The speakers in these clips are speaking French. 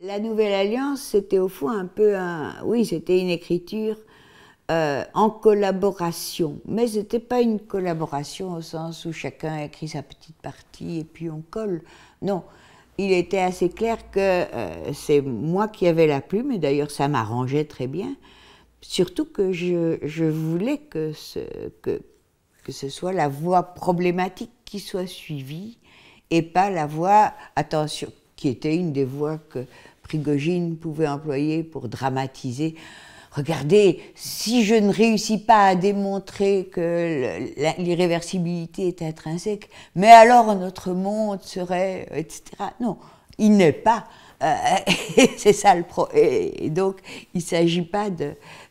La Nouvelle Alliance, c'était au fond un peu un. Oui, c'était une écriture euh, en collaboration, mais ce n'était pas une collaboration au sens où chacun écrit sa petite partie et puis on colle. Non, il était assez clair que euh, c'est moi qui avais la plume, et d'ailleurs ça m'arrangeait très bien, surtout que je, voulais que ce, que, que ce soit la voie problématique qui soit suivie, et pas la voie, attention, qui était une des voies que Prigogine pouvait employer pour dramatiser Regardez, si je ne réussis pas à démontrer que l'irréversibilité est intrinsèque, mais alors notre monde serait, etc. Non, il n'est pas. Euh, c'est ça le pro. Et, donc, il ne s'agit pas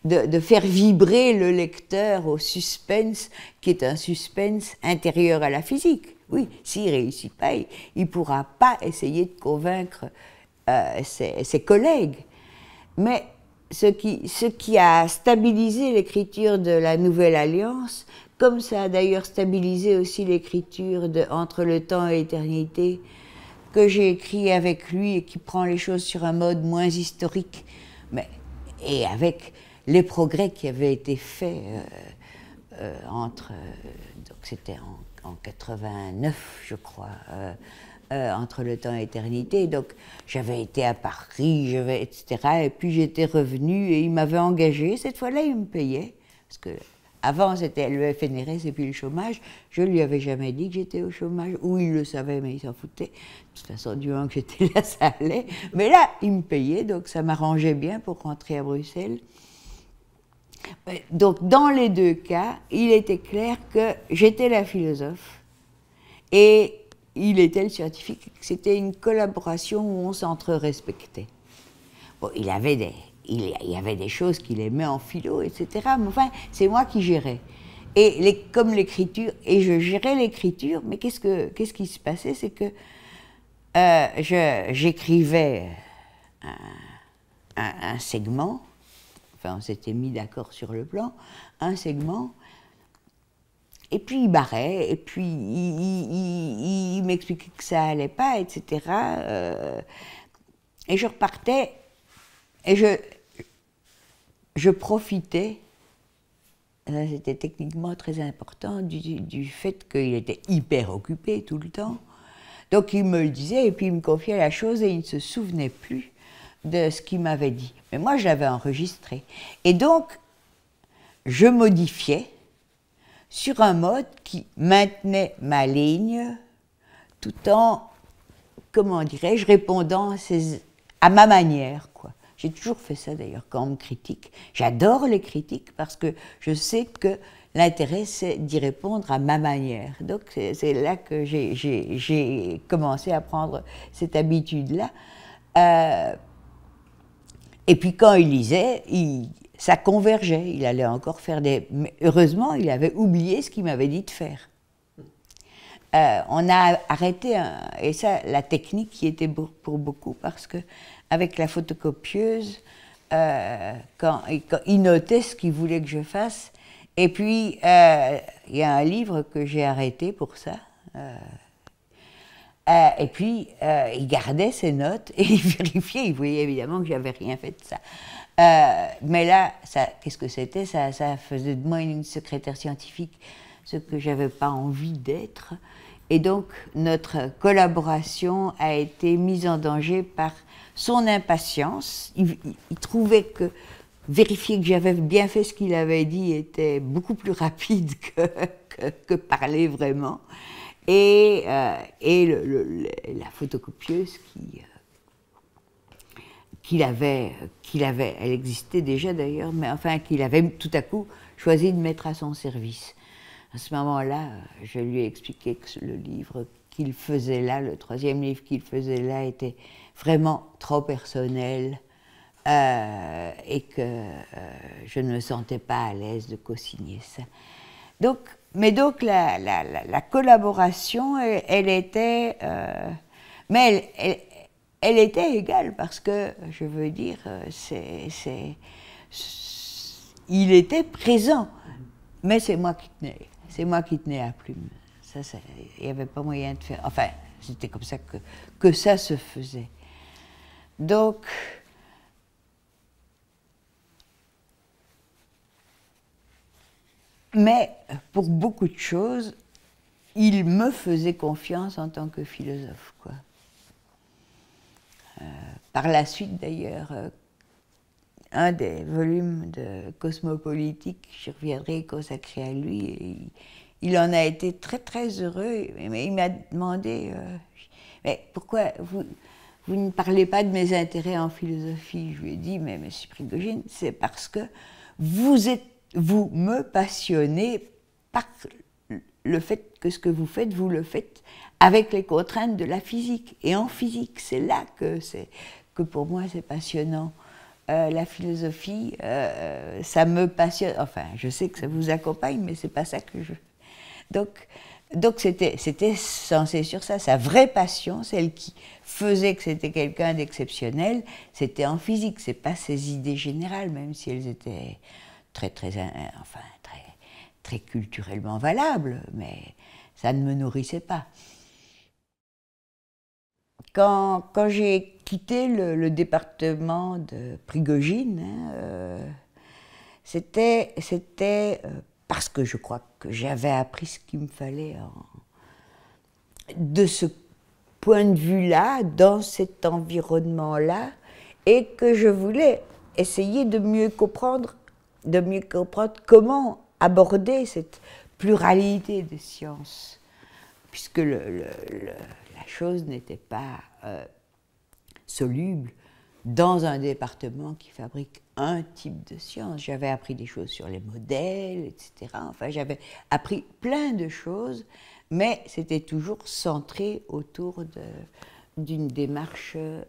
de, faire vibrer le lecteur au suspense, qui est un suspense intérieur à la physique. Oui, s'il réussit pas, il ne pourra pas essayer de convaincre euh, ses, ses collègues. Mais ce qui, ce qui a stabilisé l'écriture de la Nouvelle Alliance, comme ça a d'ailleurs stabilisé aussi l'écriture de Entre le temps et l'éternité, que j'ai écrit avec lui et qui prend les choses sur un mode moins historique, mais, et avec les progrès qui avaient été faits euh, euh, entre. Euh, donc c'était en, en, 89, je crois. Euh, entre le temps et l'éternité. Donc j'avais été à Paris, je etc. Et puis j'étais revenue et il m'avait engagé. Cette fois-là, il me payait. Parce que avant, c'était le FNRS et puis le chômage. Je lui avais jamais dit que j'étais au chômage. Ou il le savait, mais il s'en foutait. De toute façon, du moment que j'étais là, ça allait. Mais là, il me payait, donc ça m'arrangeait bien pour rentrer à Bruxelles. Donc, dans les deux cas, il était clair que j'étais la philosophe. Et il était le scientifique, c'était une collaboration où on s'entre-respectait. Bon, il avait des, y avait des choses qu'il aimait en philo, etc. Mais enfin, c'est moi qui gérais. Et les, comme l'écriture, et je gérais l'écriture, mais qu'est-ce, que, qu'est-ce qui se passait C'est que euh, j'écrivais un, un, segment, enfin on s'était mis d'accord sur le plan, un segment, et puis il barrait, et puis il, m'expliquait que ça allait pas, etc. Euh. et je repartais, et je, je profitais, c'était techniquement très important, du, du fait qu'il était hyper occupé tout le temps. Donc il me le disait, et puis il me confiait la chose, et il ne se souvenait plus de ce qu'il m'avait dit. Mais moi, je l'avais enregistré. Et donc, je modifiais sur un mode qui maintenait ma ligne tout en, comment dirais-je, répondant à, ma manière. quoi. J'ai toujours fait ça d'ailleurs quand on me critique. J'adore les critiques parce que je sais que l'intérêt c'est d'y répondre à ma manière. Donc c'est là que j'ai commencé à prendre cette habitude-là. Euh, et puis quand il lisait, il, ça convergeait. Il allait encore faire des. Mais heureusement, il avait oublié ce qu'il m'avait dit de faire. Euh, on a arrêté, et ça, la technique qui était pour beaucoup, parce que avec la photocopieuse, euh, quand, il notait ce qu'il voulait que je fasse. Et puis, euh, il y a un livre que j'ai arrêté pour ça. et puis, il gardait ses notes et il vérifiait, il voyait évidemment que j'avais rien fait de ça. Euh, mais là, qu'est-ce que c'était ça, faisait de moi une secrétaire scientifique, ce que j'avais pas envie d'être. Et donc, notre collaboration a été mise en danger par son impatience. Il, trouvait que vérifier que j'avais bien fait ce qu'il avait dit était beaucoup plus rapide que, que, parler vraiment. Et, euh, et la photocopieuse qui, euh, qu'il avait, qu'il avait, elle existait déjà d'ailleurs, mais enfin qu'il avait tout à coup choisi de mettre à son service. À ce moment-là, je lui ai expliqué que le livre qu'il faisait là, le troisième livre qu'il faisait là, était vraiment trop personnel euh, et que euh, je ne me sentais pas à l'aise de co-signer ça. Donc, mais donc la, collaboration, elle, était, euh, mais elle, elle était égale parce que, je veux dire, euh, c'est, il était présent, mais c'est moi qui tenais, c'est moi qui tenais la plume. Ça, il n'y avait pas moyen de faire. Enfin, c'était comme ça que, que ça se faisait. Donc, mais pour beaucoup de choses, il me faisait confiance en tant que philosophe, quoi. Euh, par la suite d'ailleurs, euh, un des volumes de Cosmopolitique, je reviendrai consacré à lui. il, en a été très très heureux, mais il m'a demandé euh, mais pourquoi vous, ne parlez pas de mes intérêts en philosophie Je lui ai dit mais Monsieur Prigogine, c'est parce que vous êtes vous me passionnez par le fait que ce que vous faites, vous le faites avec les contraintes de la physique. Et en physique, c'est là que, que pour moi c'est passionnant. Euh, la philosophie, euh, euh, ça me passionne. Enfin, je sais que ça vous accompagne, mais c'est pas ça que je. Donc, donc c'était censé sur ça. Sa vraie passion, celle qui faisait que c'était quelqu'un d'exceptionnel, c'était en physique. C'est pas ses idées générales, même si elles étaient très très, enfin, très culturellement valable, mais ça ne me nourrissait pas. Quand, quand j'ai quitté le, département de Prigogine, hein, euh, c'était euh, parce que je crois que j'avais appris ce qu'il me fallait de ce point de vue-là, dans cet environnement-là, et que je voulais essayer de mieux comprendre, de mieux comprendre comment aborder cette pluralité des sciences, puisque le, la chose n'était pas euh, soluble dans un département qui fabrique un type de science. J'avais appris des choses sur les modèles, etc. Enfin, j'avais appris plein de choses, mais c'était toujours centré autour d'une démarche euh,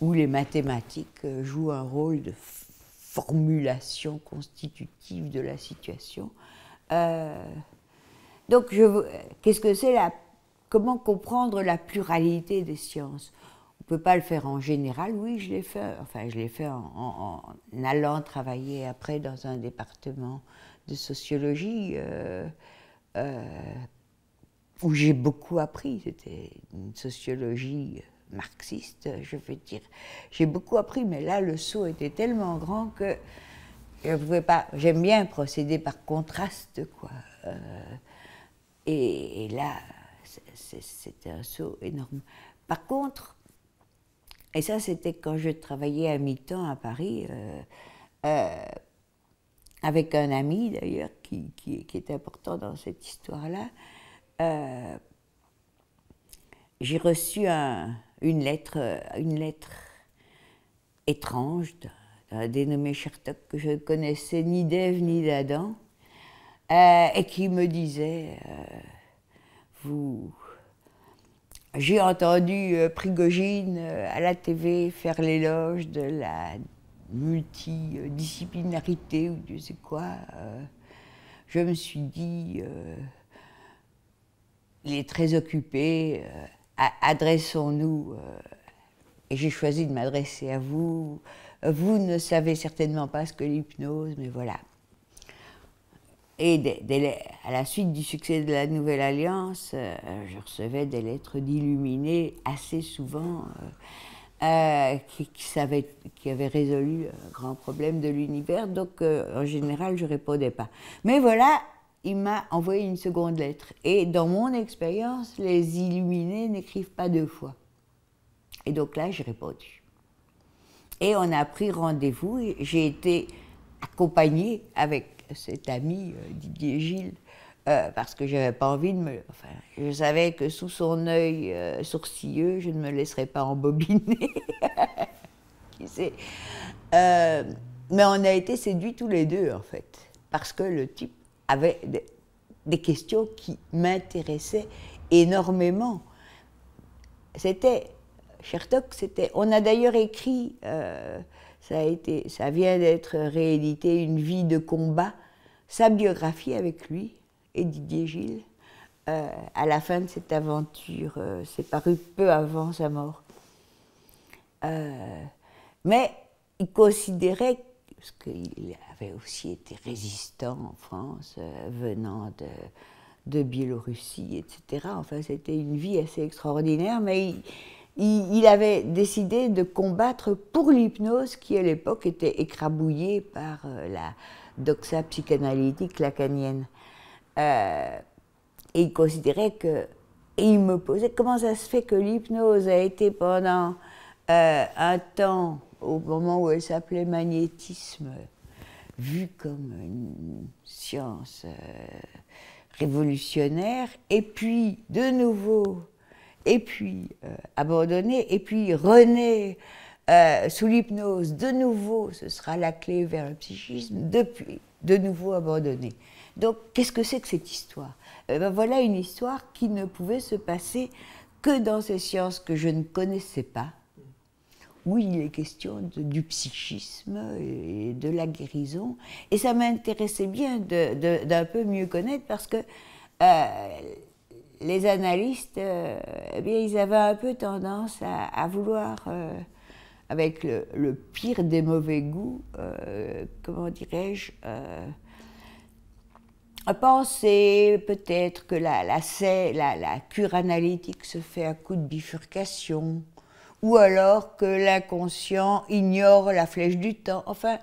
où les mathématiques euh, jouent un rôle de formulation constitutive de la situation. Euh, donc, qu'est-ce que c'est la Comment comprendre la pluralité des sciences On ne peut pas le faire en général. Oui, je l'ai fait. Enfin, je l'ai fait en, allant travailler après dans un département de sociologie euh, euh, où j'ai beaucoup appris. C'était une sociologie marxiste, je veux dire. J'ai beaucoup appris, mais là, le saut était tellement grand que je pouvais pas. J'aime bien procéder par contraste, quoi. Euh, et, là, c'était un saut énorme. Par contre, et ça, c'était quand je travaillais à mi-temps à Paris, euh, euh, avec un ami d'ailleurs, qui, qui, est important dans cette histoire-là j'ai reçu un, une lettre, euh, une lettre étrange d'un euh, dénommé Chertok que je ne connaissais ni d'Ève ni d'Adam, euh, et qui me disait Vous. J'ai entendu Prigogine à la TV faire l'éloge de la multidisciplinarité ou je sais quoi. je me suis dit, il est très occupé adressons-nous, euh, et j'ai choisi de m'adresser à vous, vous ne savez certainement pas ce que l'hypnose, mais voilà. Et à la suite du succès de la Nouvelle Alliance, euh, je recevais des lettres d'illuminés assez souvent euh, qui, qui, qui, avaient résolu un grand problème de l'univers, donc en général je répondais pas. Mais voilà, il m'a envoyé une seconde lettre. Et dans mon expérience, les illuminés n'écrivent pas deux fois. Et donc là, j'ai répondu. Et on a pris rendez-vous. J'ai été accompagnée avec cet ami euh, Didier Gilles, euh, parce que j'avais pas envie de me. Enfin, je savais que sous son œil euh, sourcilleux, je ne me laisserais pas embobiner. euh, mais on a été séduits tous les deux, en fait, parce que le type avait des questions qui m'intéressaient énormément. C'était, Chertok, c'était. On a d'ailleurs écrit, euh, ça, a été, ça vient d'être réédité, Une vie de combat, sa biographie avec lui et Didier Gilles, euh, à la fin de cette aventure. Euh, c'est paru peu avant sa mort. mais il considérait parce qu'il avait aussi été résistant en France, euh, venant de, Biélorussie, etc. Enfin, c'était une vie assez extraordinaire, mais il, avait décidé de combattre pour l'hypnose qui, à l'époque, était écrabouillée par euh, la doxa psychanalytique lacanienne. Euh, et il considérait que. Et il me posait comment ça se fait que l'hypnose a été pendant un temps au moment où elle s'appelait magnétisme, vue comme une science euh, révolutionnaire, et puis de nouveau, et puis euh, abandonnée, et puis René, euh, sous l'hypnose, de nouveau, ce sera la clé vers le psychisme, depuis, de nouveau abandonnée. Donc, qu'est-ce que c'est que cette histoire eh ben, Voilà une histoire qui ne pouvait se passer que dans ces sciences que je ne connaissais pas, oui, il est question du psychisme et de la guérison. Et ça m'intéressait bien d'un peu mieux connaître parce que euh, les analystes, euh, eh bien, ils avaient un peu tendance à, vouloir, euh, avec le, pire des mauvais goûts, comment dirais-je, penser peut-être que la, la, la, cure analytique se fait à coup de bifurcation, ou alors que l'inconscient ignore la flèche du temps. Enfin,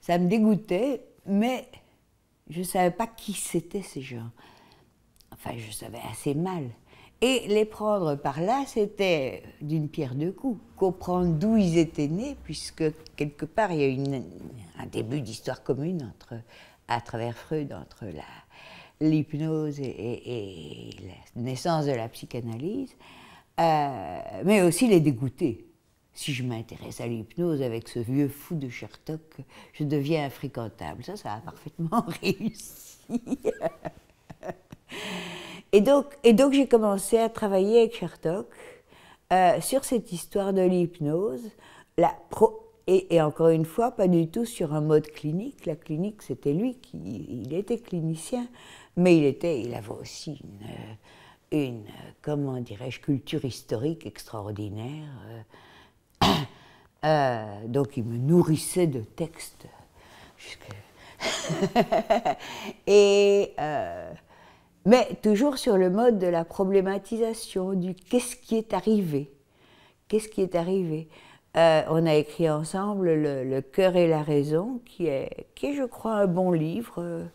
ça me dégoûtait, mais je ne savais pas qui c'était ces gens. Enfin, je savais assez mal. Et les prendre par là, c'était d'une pierre deux coups. Comprendre d'où ils étaient nés, puisque quelque part, il y a une, un début d'histoire commune à travers Freud entre l'hypnose et, la naissance de la psychanalyse. Euh, mais aussi les dégoûter. Si je m'intéresse à l'hypnose avec ce vieux fou de Chertok, je deviens infréquentable. Ça, ça a parfaitement réussi. et donc, j'ai commencé à travailler avec Chertok euh, sur cette histoire de l'hypnose. La et, encore une fois, pas du tout sur un mode clinique. La clinique, c'était lui qui, il était clinicien, mais il était, il avait aussi une, euh, une, comment dirais-je, culture historique extraordinaire. Euh, euh, donc il me nourrissait de textes. Euh, mais toujours sur le mode de la problématisation, du qu'est-ce qui est arrivé Qu'est-ce qui est arrivé On a écrit ensemble le, cœur et la raison, qui est, qui est, je crois, un bon livre,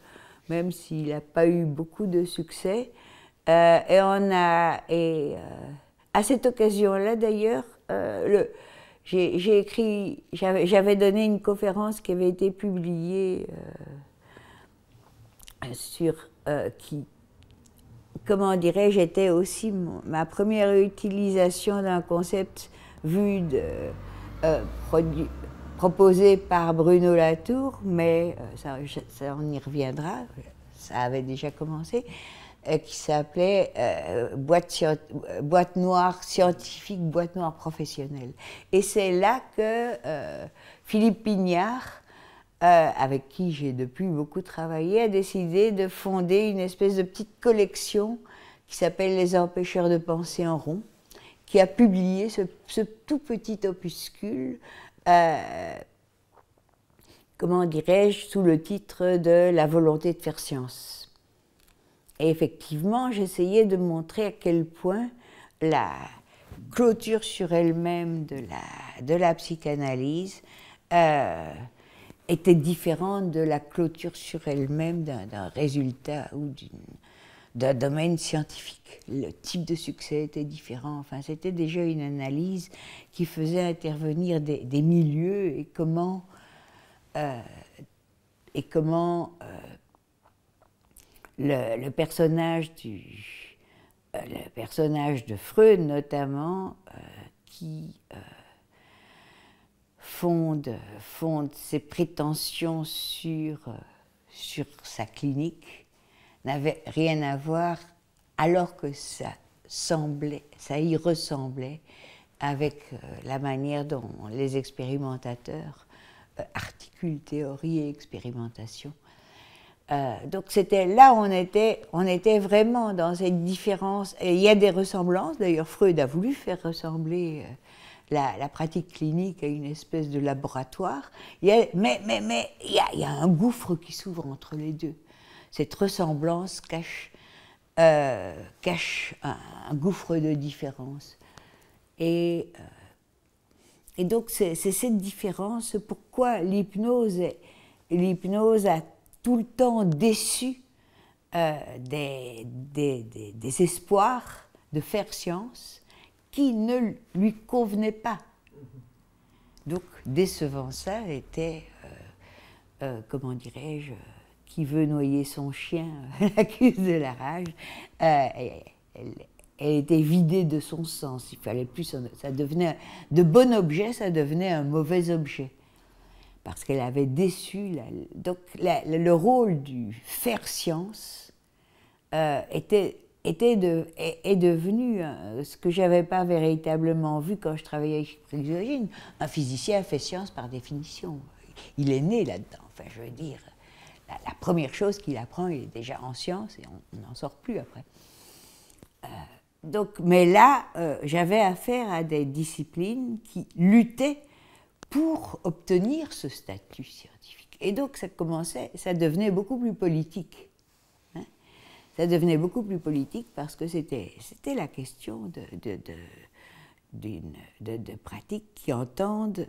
même s'il n'a pas eu beaucoup de succès. Euh, et on euh, à cette occasion-là d'ailleurs, euh, écrit, j'avais donné une conférence qui avait été publiée sur qui, comment dirais je était aussi ma première utilisation d'un concept vu de proposé par Bruno Latour, mais ça, on y reviendra, ça avait déjà commencé. Euh, qui s'appelait euh, euh, boîte, noire scientifique, boîte noire professionnelle. Et c'est là que Philippe Pignard, avec qui j'ai depuis beaucoup travaillé, a décidé de fonder une espèce de petite collection qui s'appelle Les empêcheurs de penser en rond, qui a publié ce, ce tout petit opuscule comment dirais-je, sous le titre de La volonté de faire science. Et effectivement, j'essayais de montrer à quel point la clôture sur elle-même de la, de la psychanalyse euh, était différente de la clôture sur elle-même d'un résultat ou d'un domaine scientifique. Le type de succès était différent. Enfin, c'était déjà une analyse qui faisait intervenir des, milieux et comment, euh, et comment euh, le, personnage euh, le personnage de Freud notamment euh, qui euh, fonde, ses prétentions sur, sur sa clinique n'avait rien à voir alors que ça semblait, ça y ressemblait avec la manière dont les expérimentateurs articulent théorie et expérimentation euh, donc c'était là on était, on était vraiment dans cette différence. Et il y a des ressemblances. D'ailleurs, Freud a voulu faire ressembler euh, la, pratique clinique à une espèce de laboratoire. mais mais mais il y, a, un gouffre qui s'ouvre entre les deux. Cette ressemblance cache euh, cache un, gouffre de différence. Et et donc c'est cette différence pourquoi l'hypnose l'hypnose a tout le temps déçu euh, des, des, espoirs de faire science qui ne lui convenaient pas. Donc, décevant ça était, euh, euh, comment dirais-je, qui veut noyer son chien l'accuse de la rage. Elle, était vidée de son sens. Il fallait plus, ça devenait de bon objet, ça devenait un mauvais objet parce qu'elle avait déçu. donc le rôle du faire science euh, était, était de, est, devenu euh, ce que j'avais pas véritablement vu quand je travaillais chez Prigogine. Un physicien fait science par définition. Il est né là-dedans. Enfin, je veux dire, la, première chose qu'il apprend, il est déjà en science et on n'en sort plus après. Euh, donc, mais là, j'avais affaire à des disciplines qui luttaient pour obtenir ce statut scientifique. Et donc ça commençait, ça devenait beaucoup plus politique. Hein. ça devenait beaucoup plus politique parce que c'était la question de, de, pratiques qui entendent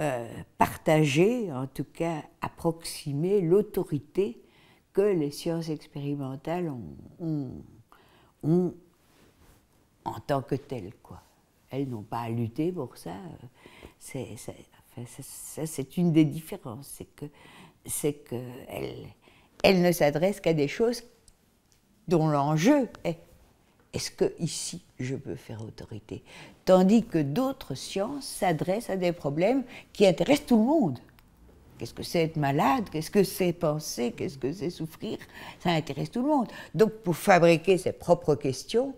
euh, partager, en tout cas approximer l'autorité que les sciences expérimentales ont, en tant que telles. Quoi. Elles n'ont pas à lutter pour ça. Euh, c'est une des différences, c'est que c'est qu'elle elle ne s'adresse qu'à des choses dont l'enjeu est est-ce que ici je peux faire autorité Tandis que d'autres sciences s'adressent à des problèmes qui intéressent tout le monde. Qu'est-ce que c'est être malade Qu'est-ce que c'est penser Qu'est-ce que c'est souffrir Ça intéresse tout le monde. Donc pour fabriquer ses propres questions,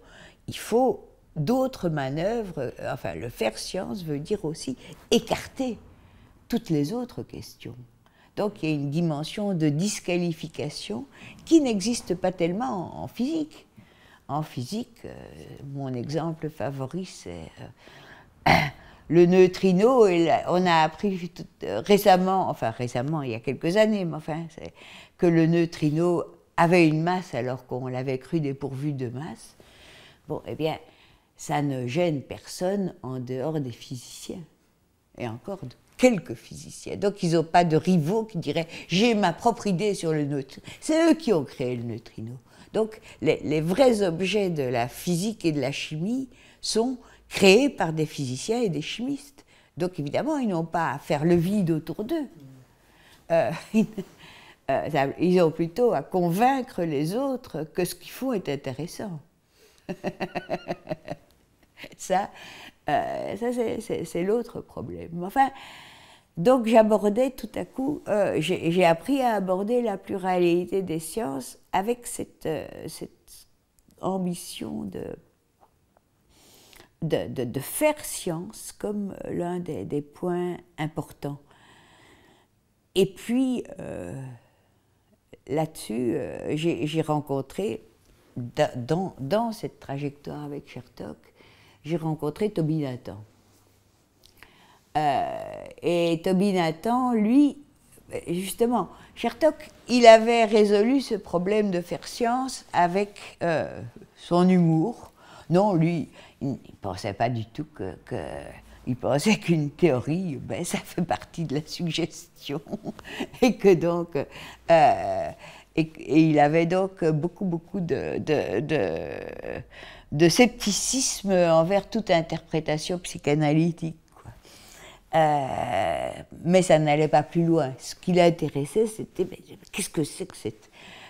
il faut d'autres manœuvres. Euh, enfin, le faire science veut dire aussi écarter toutes les autres questions. Donc il y a une dimension de disqualification qui n'existe pas tellement en physique. En physique, euh, mon exemple favori, c'est euh, le neutrino. Et on a appris récemment, enfin récemment, il y a quelques années, enfin, que le neutrino avait une masse alors qu'on l'avait cru dépourvu de masse. Bon, eh bien, ça ne gêne personne en dehors des physiciens, et encore quelques physiciens. Donc ils n'ont pas de rivaux qui diraient j'ai ma propre idée sur le neutrino. C'est eux qui ont créé le neutrino. Donc les, vrais objets de la physique et de la chimie sont créés par des physiciens et des chimistes. Donc évidemment, ils n'ont pas à faire le vide autour d'eux. Euh, euh, ils ont plutôt à convaincre les autres que ce qu'ils font est intéressant. Ça, euh, ça c'est l'autre problème. Enfin, donc j'abordais tout à coup, euh, j'ai appris à aborder la pluralité des sciences avec cette, euh, cette ambition de, de, faire science comme l'un des, points importants. Et puis, là-dessus, j'ai rencontré, dans, dans, cette trajectoire avec Chertok, j'ai rencontré Toby Nathan. Euh, et Toby Nathan, lui, justement, Chertok, il avait résolu ce problème de faire science avec euh, son humour. Non, lui, il ne pensait pas du tout que, il pensait qu'une théorie, ben, ça fait partie de la suggestion, et que donc, euh, et, il avait donc beaucoup, beaucoup de de scepticisme envers toute interprétation psychanalytique. Euh, mais ça n'allait pas plus loin. Ce qui l'intéressait, c'était qu'est-ce que c'est que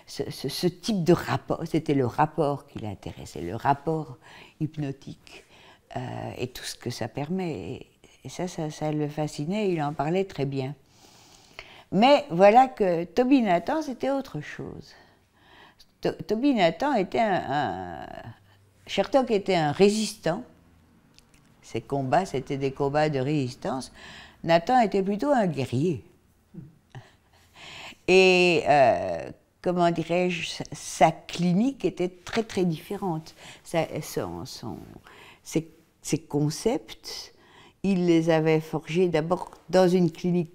ce, type de rapport C'était le rapport qui l'intéressait, le rapport hypnotique euh, et tout ce que ça permet. Et ça, ça, le fascinait, il en parlait très bien. Mais voilà que Toby Nathan, c'était autre chose. Tobin Toby Nathan était un Chertok était un résistant. Ses combats, c'était des combats de résistance. Nathan était plutôt un guerrier. Et, euh, comment dirais-je, sa clinique était très, très différente. ses, concepts, il les avait forgés d'abord dans une clinique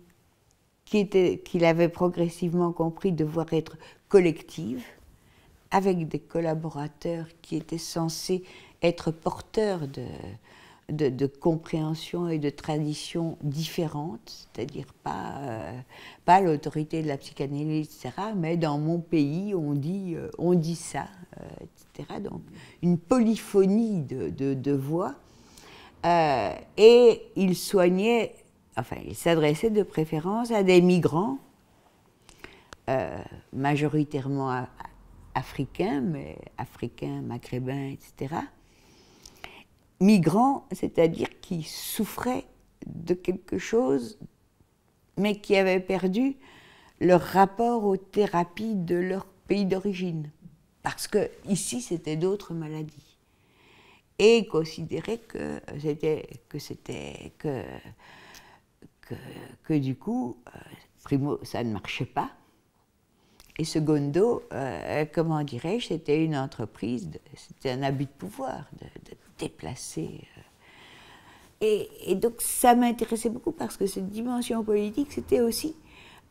qu'il avait progressivement compris devoir être collective avec des collaborateurs qui étaient censés être porteurs de, de, compréhension et de traditions différentes, c'est-à-dire pas, euh, pas l'autorité de la psychanalyse, etc., mais dans mon pays, on dit, euh, on dit ça, euh, etc. Donc, une polyphonie de, de, voix. et il soignait, enfin, il s'adressait de préférence à des migrants, majoritairement à africains, mais africains, maghrébins, etc., migrants, c'est-à-dire qui souffraient de quelque chose, mais qui avaient perdu leur rapport aux thérapies de leur pays d'origine. Parce que ici, c'était d'autres maladies. Et considérer que c'était que c'était que, que, que, du coup, euh, primo, ça ne marchait pas et ce euh, comment dirais-je, c'était une entreprise, c'était un habit de pouvoir de, déplacer. Euh. Et, donc ça m'intéressait beaucoup parce que cette dimension politique, c'était aussi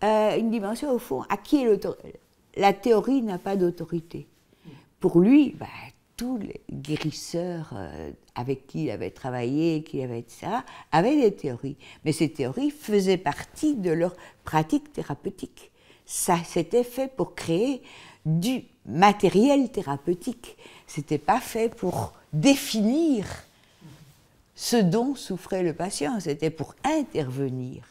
euh, une dimension au fond à qui est la théorie n'a pas d'autorité. Pour lui, bah, tous les guérisseurs avec qui il avait travaillé, qui avait ça, avaient des théories. Mais ces théories faisaient partie de leur pratique thérapeutique. Ça s'était fait pour créer du matériel thérapeutique. C'était pas fait pour définir ce dont souffrait le patient. C'était pour intervenir.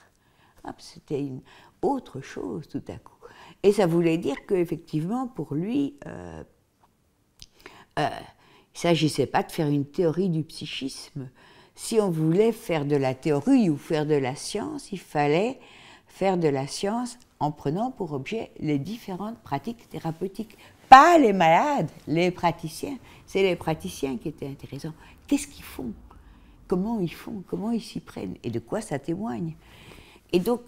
Ah, c'était une autre chose tout à coup. Et ça voulait dire qu'effectivement, pour lui, euh, euh, il ne s'agissait pas de faire une théorie du psychisme. Si on voulait faire de la théorie ou faire de la science, il fallait faire de la science en prenant pour objet les différentes pratiques thérapeutiques. Pas les malades, les praticiens. C'est les praticiens qui étaient intéressants. Qu'est-ce qu'ils font Comment ils font Comment ils s'y prennent Et de quoi ça témoigne Et donc,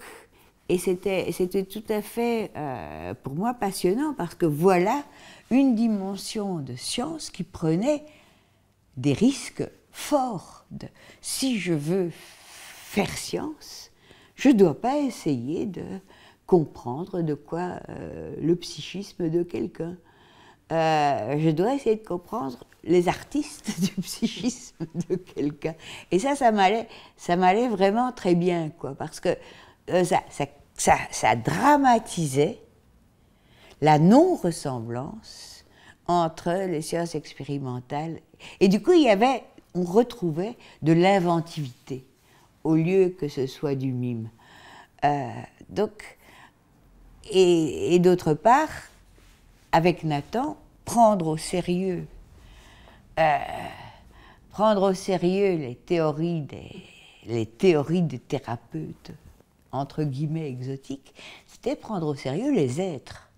et c'était tout à fait, euh, pour moi, passionnant parce que voilà une dimension de science qui prenait des risques forts. si je veux faire science, je ne dois pas essayer de comprendre de quoi euh, le psychisme de quelqu'un. Euh, je dois essayer de comprendre les artistes du psychisme de quelqu'un. Et ça, ça m'allait, ça m'allait vraiment très bien, quoi, parce que euh, ça, ça, ça, ça, dramatisait la non-ressemblance entre les sciences expérimentales. Et du coup, il y avait, on retrouvait de l'inventivité, au lieu que ce soit du mime. donc, et, d'autre part, avec Nathan, prendre au sérieux, euh, prendre au sérieux les théories des, théories thérapeutes, entre guillemets exotiques, c'était prendre au sérieux les êtres.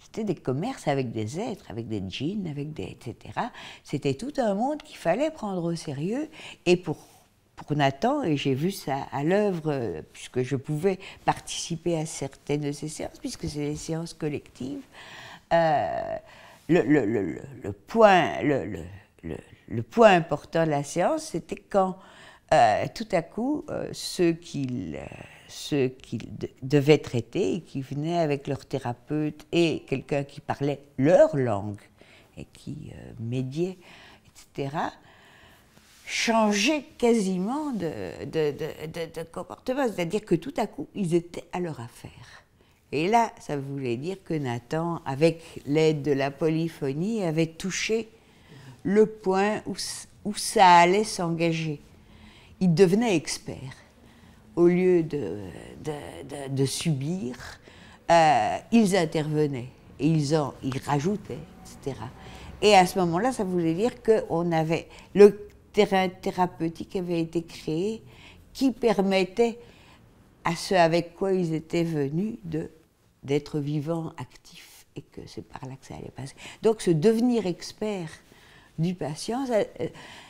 C'était des commerces avec des êtres, avec des djinns, avec des etc. C'était tout un monde qu'il fallait prendre au sérieux et pour on attend, et j'ai vu ça à l'œuvre, euh, puisque je pouvais participer à certaines de ces séances, puisque c'est des séances collectives. le, point, important de la séance, c'était quand euh, tout à coup, euh, ceux qu'ils devaient traiter et qui venaient avec leur thérapeute et quelqu'un qui parlait leur langue et qui médiait, etc., changeaient quasiment de, comportement. C'est-à-dire que tout à coup, ils étaient à leur affaire. Et là, ça voulait dire que Nathan, avec l'aide de la polyphonie, avait touché le point où, où ça allait s'engager. Ils devenaient experts. Au lieu de, de subir, euh, ils intervenaient et ils, en, ils rajoutaient, etc. Et à ce moment-là, ça voulait dire qu'on avait le, terrain thérapeutique avait été créé qui permettait à ceux avec quoi ils étaient venus de d'être vivants, actifs, et que c'est par là que ça allait passer. Donc ce devenir expert du patient,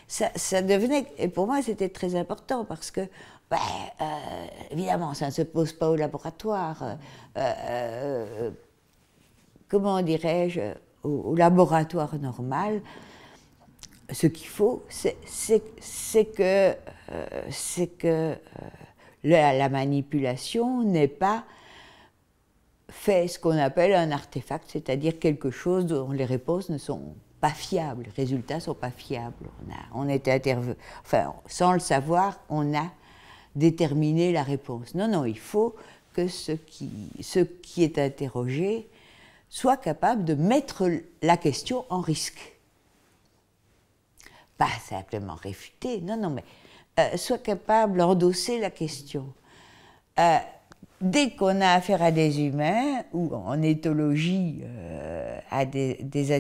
ça, euh, devenait, et pour moi c'était très important parce que, bah, euh, évidemment, ça ne se pose pas au laboratoire, euh, comment dirais-je, au, laboratoire normal, ce qu'il faut, c'est que, euh, euh, la, manipulation n'est pas fait ce qu'on appelle un artefact, c'est-à-dire quelque chose dont les réponses ne sont pas fiables, les résultats ne sont pas fiables. On, a, on enfin, sans le savoir, on a déterminé la réponse. Non, non, il faut que ce qui est interrogé soit capable de mettre la question en risque. Pas simplement réfuter, non, non, mais euh, soit capable d'endosser la question. Euh, dès qu'on a affaire à des humains, ou en éthologie, euh, à des,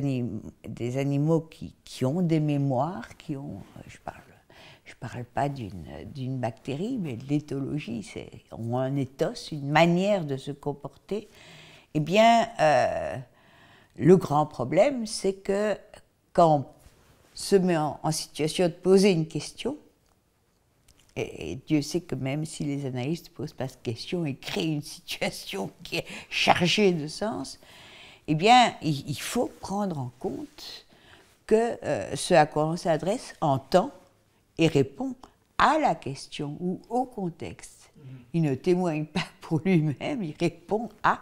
animaux qui, ont des mémoires, qui ont. Je parle. Je parle pas d'une bactérie, mais l'éthologie, c'est ont un éthos, une manière de se comporter. Eh bien, le grand problème, c'est que quand se met en, situation de poser une question, et, Dieu sait que même si les analystes ne posent pas de question et créent une situation qui est chargée de sens, eh bien, il, faut prendre en compte que euh, ce à quoi on s'adresse entend et répond à la question ou au contexte. Mm-hmm. Il ne témoigne pas pour lui-même, il répond à.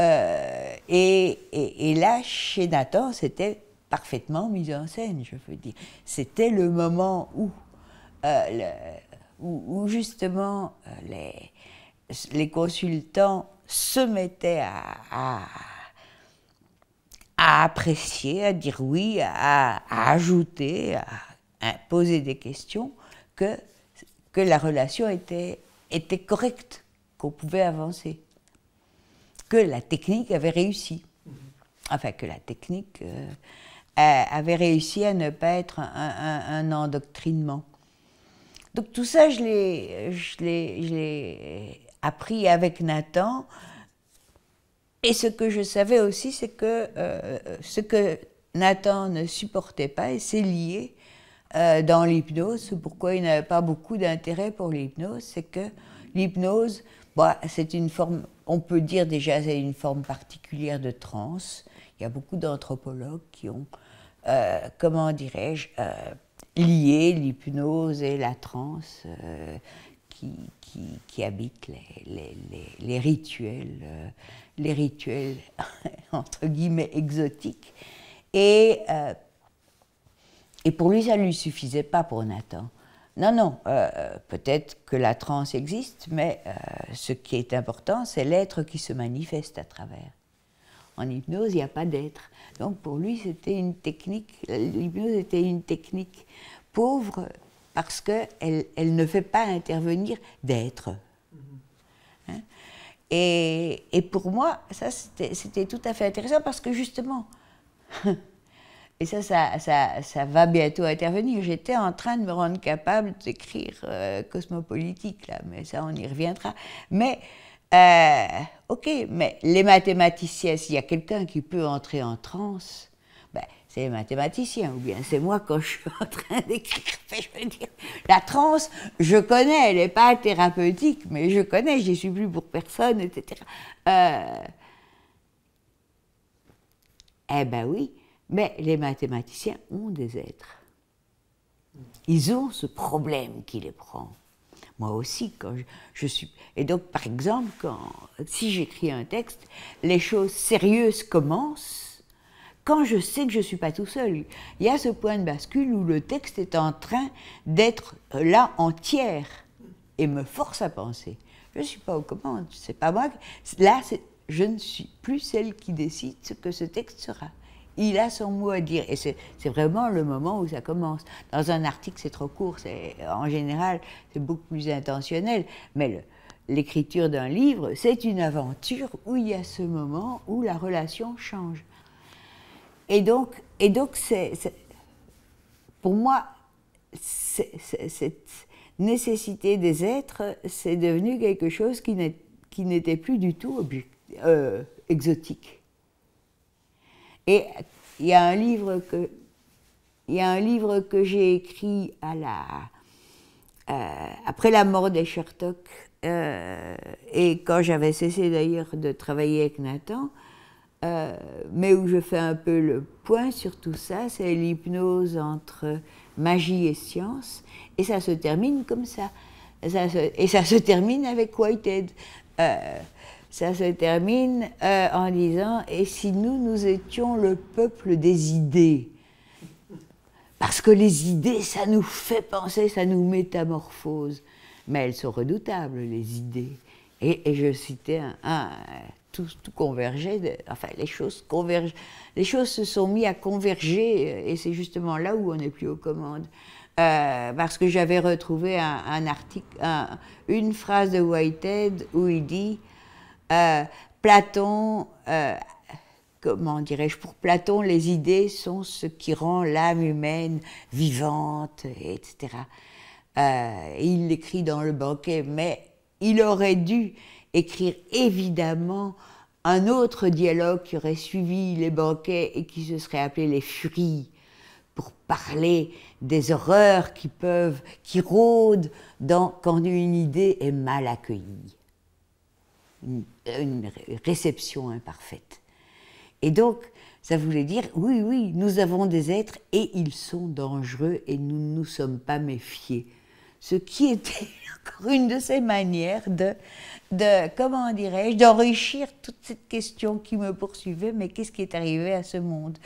Euh, et là, chez Nathan, c'était parfaitement mise en scène, je veux dire. C'était le moment où, euh, où, justement euh, les, les consultants se mettaient à, à, apprécier, à dire oui, à, ajouter, à, poser des questions, que, que la relation était, était correcte, qu'on pouvait avancer, que la technique avait réussi. Mm-hmm. Enfin, que la technique... Euh, avait réussi à ne pas être un, endoctrinement. Donc tout ça, je l'ai appris avec Nathan. Et ce que je savais aussi, c'est que euh, ce que Nathan ne supportait pas, et c'est lié euh, dans l'hypnose, pourquoi il n'avait pas beaucoup d'intérêt pour l'hypnose, c'est que l'hypnose, bah, c'est une forme, on peut dire déjà, c'est une forme particulière de transe. Il y a beaucoup d'anthropologues qui ont euh, comment dirais-je, euh, lier l'hypnose et la transe euh, qui, qui, habitent les, rituels, les rituels entre guillemets exotiques. Et, et pour lui, ça ne lui suffisait pas pour Nathan. Non, non, peut-être que la transe existe, mais ce qui est important, c'est l'être qui se manifeste à travers. En hypnose, il n'y a pas d'être. Donc pour lui, c'était une technique, l'hypnose était une technique pauvre parce qu'elle elle ne fait pas intervenir d'être. Mhm. Hein? Et, pour moi, ça, c'était tout à fait intéressant parce que justement, et ça ça, va bientôt intervenir, j'étais en train de me rendre capable d'écrire euh, Cosmopolitique, là, mais ça, on y reviendra. Mais euh, ok, mais les mathématiciens, s'il y a quelqu'un qui peut entrer en transe, ben, c'est les mathématiciens, ou bien c'est moi quand je suis en train d'écrire. Ben, je veux dire, la transe, je connais, elle n'est pas thérapeutique, mais je connais, j'y suis plus pour personne, etc. Euh, eh ben oui, mais les mathématiciens ont des êtres. Ils ont ce problème qui les prend. Moi aussi, quand je, suis. Et donc, par exemple, quand, si j'écris un texte, les choses sérieuses commencent quand je sais que je ne suis pas tout seul. Il y a ce point de bascule où le texte est en train d'être là entière et me force à penser. Je ne suis pas aux commandes, c'est pas moi. Là, je ne suis plus celle qui décide ce que ce texte sera il a son mot à dire. Et c'est vraiment le moment où ça commence. Dans un article, c'est trop court. En général, c'est beaucoup plus intentionnel. Mais l'écriture d'un livre, c'est une aventure où il y a ce moment où la relation change. Et donc, et donc c'est pour moi, cette nécessité des êtres, c'est devenu quelque chose qui n'était plus du tout euh, exotique. Et il y a un livre que il y a un livre que j'ai écrit à la, euh, après la mort des euh, et quand j'avais cessé d'ailleurs de travailler avec Nathan, euh, mais où je fais un peu le point sur tout ça, c'est l'hypnose entre magie et science, et ça se termine comme ça. et ça se termine avec Whitehead ça se termine euh, en disant Et si nous, nous étions le peuple des idées Parce que les idées, ça nous fait penser, ça nous métamorphose. Mais elles sont redoutables, les idées. Et, je citais un, tout, convergeait, enfin les choses convergent, les choses se sont mises à converger et c'est justement là où on n'est plus aux commandes. Euh, parce que j'avais retrouvé un, article, une phrase de Whitehead où il dit euh, Platon, euh, comment dirais-je, pour Platon, les idées sont ce qui rend l'âme humaine vivante, etc. Euh, il l'écrit dans le banquet, mais il aurait dû écrire évidemment un autre dialogue qui aurait suivi les banquets et qui se serait appelé les furies pour parler des horreurs qui peuvent, qui rôdent quand une idée est mal accueillie une, réception imparfaite. Et donc, ça voulait dire, oui, oui, nous avons des êtres et ils sont dangereux et nous ne nous sommes pas méfiés. Ce qui était encore une de ces manières de, de comment dirais-je, d'enrichir toute cette question qui me poursuivait, mais qu'est-ce qui est arrivé à ce monde